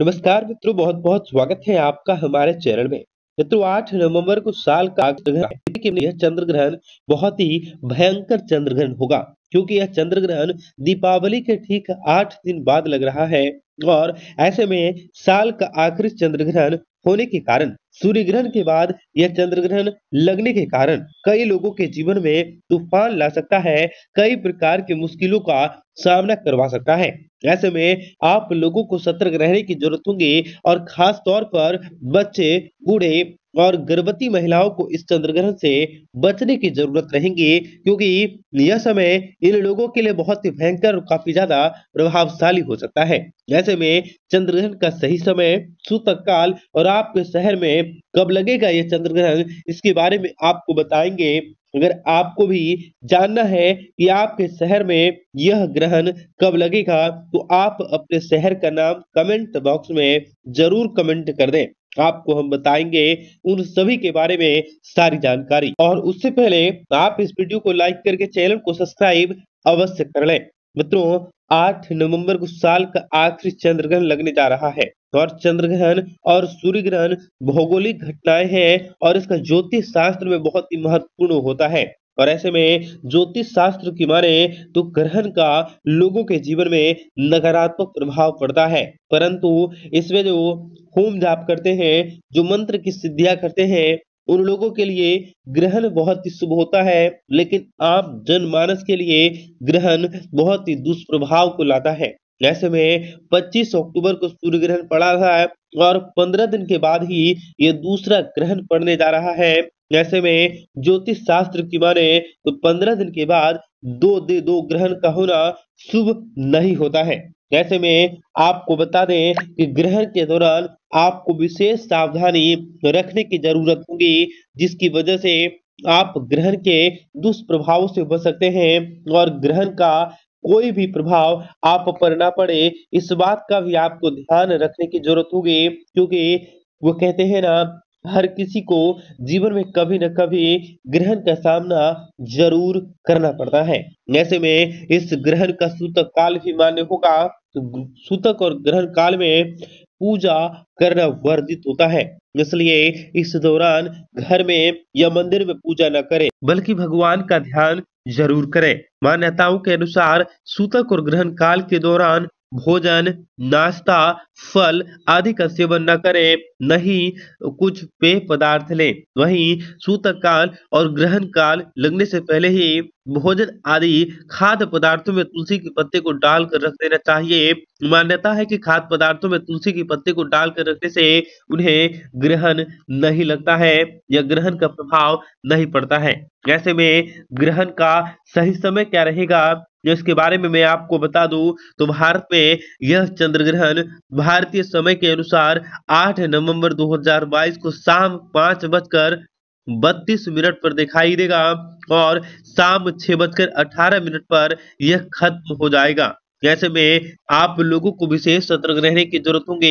नमस्कार मित्रों बहुत बहुत स्वागत है आपका हमारे चैनल में मित्रों आठ नवंबर को साल का यह चंद्र ग्रहण बहुत ही भयंकर चंद्र ग्रहण होगा क्योंकि यह चंद्र ग्रहण दीपावली के ठीक आठ दिन बाद लग रहा है और ऐसे में साल का आखिरी चंद्र ग्रहण होने के कारण सूर्य ग्रहण के बाद यह चंद्र ग्रहण लगने के कारण कई लोगों के जीवन में तूफान ला सकता है कई प्रकार की मुश्किलों का सामना करवा सकता है ऐसे में आप लोगों को सतर्क रहने की जरूरत होगी और खास तौर पर बच्चे बूढ़े और गर्भवती महिलाओं को इस चंद्रग्रहण से बचने की जरूरत रहेगी क्योंकि यह समय इन लोगों के लिए बहुत ही भयंकर और काफी ज्यादा प्रभावशाली हो सकता है ऐसे में चंद्रग्रहण का सही समय सूतक काल और आपके शहर में कब लगेगा यह चंद्रग्रहण इसके बारे में आपको बताएंगे अगर आपको भी जानना है कि आपके शहर में यह ग्रहण कब लगेगा तो आप अपने शहर का नाम कमेंट बॉक्स में जरूर कमेंट कर दें आपको हम बताएंगे उन सभी के बारे में सारी जानकारी और उससे पहले आप इस वीडियो को लाइक करके चैनल को सब्सक्राइब अवश्य कर लें मित्रों आठ नवंबर को साल का आखिरी चंद्र ग्रहण लगने जा रहा है और चंद्र ग्रहण और सूर्य ग्रहण भौगोलिक घटनाएं हैं और इसका ज्योतिष शास्त्र में बहुत ही महत्वपूर्ण होता है और ऐसे में ज्योतिष शास्त्र की माने तो ग्रहण का लोगों के जीवन में नकारात्मक प्रभाव पड़ता है परंतु इसमें जो होम जाप करते हैं जो मंत्र की सिद्धियां करते हैं उन लोगों के लिए ग्रहण बहुत ही शुभ होता है लेकिन आम जनमानस के लिए ग्रहण बहुत ही दुष्प्रभाव को लाता है ऐसे में 25 अक्टूबर को सूर्य ग्रहण पड़ा था और 15 दिन के बाद ही ये दूसरा ग्रहण पड़ने जा रहा है ऐसे में ज्योतिष शास्त्र की माने तो पंद्रह दिन के बाद दो दे दो ग्रहण का होना शुभ नहीं होता है ऐसे में आपको बता दें कि ग्रहण के दौरान आपको विशेष सावधानी रखने की जरूरत होगी जिसकी वजह से आप ग्रहण के दुष्प्रभावों से बच सकते हैं और ग्रहण का कोई भी प्रभाव आप पर ना पड़े इस बात का भी आपको ध्यान रखने की जरूरत होगी क्योंकि वो कहते हैं ना हर किसी को जीवन में कभी न कभी ग्रहण का सामना जरूर करना पड़ता है ऐसे में इस ग्रहण का सूतक काल भी मान्य होगा तो सूतक और ग्रहण काल में पूजा करना वर्जित होता है इसलिए इस दौरान घर में या मंदिर में पूजा न करें बल्कि भगवान का ध्यान जरूर करें मान्यताओं के अनुसार सूतक और ग्रहण काल के दौरान भोजन नाश्ता फल आदि का सेवन न करें नहीं कुछ पेय पदार्थ लें वहीं सूतक काल और ग्रहण काल लगने से पहले ही भोजन आदि खाद्य पदार्थों में तुलसी के पत्ते को डालकर रख देना चाहिए मान्यता है कि खाद्य पदार्थों में तुलसी के पत्ते को डालकर रखने से उन्हें ग्रहण नहीं लगता है या ग्रहण का प्रभाव नहीं पड़ता है ऐसे में ग्रहण का सही समय क्या रहेगा इसके बारे में मैं आपको बता दूं तो भारत में यह चंद्र ग्रहण भारतीय समय के अनुसार 8 नवंबर 2022 को शाम पांच बजकर बत्तीस मिनट पर दिखाई देगा और शाम छह बजकर अठारह मिनट पर यह खत्म हो जाएगा ऐसे में आप लोगों को विशेष सतर्क रहने की जरूरत होंगे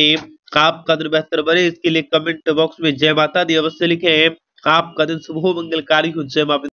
आपका दिन बेहतर बने इसके लिए कमेंट बॉक्स में जय माता दी अवश्य लिखें आपका दिन शुभ मंगलकारी हो जय माता